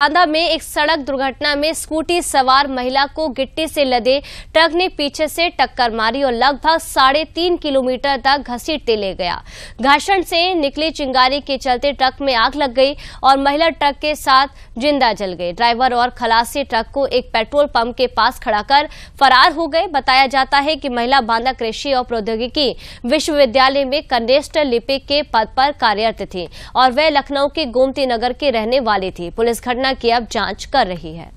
बांदा में एक सड़क दुर्घटना में स्कूटी सवार महिला को गिट्टी से लदे ट्रक ने पीछे से टक्कर मारी और लगभग साढ़े तीन किलोमीटर तक घसीटते ले गया घर्षण से निकली चिंगारी के चलते ट्रक में आग लग गई और महिला ट्रक के साथ जिंदा जल गई ड्राइवर और खलासी ट्रक को एक पेट्रोल पंप के पास खड़ा कर फरार हो गए बताया जाता है की महिला बांदा कृषि और प्रौद्योगिकी विश्वविद्यालय में कनेस्ट लिपिक के पद पर कार्यरत थी और वह लखनऊ के गोमती नगर के रहने वाली थी पुलिस घटना घटना की अब जांच कर रही है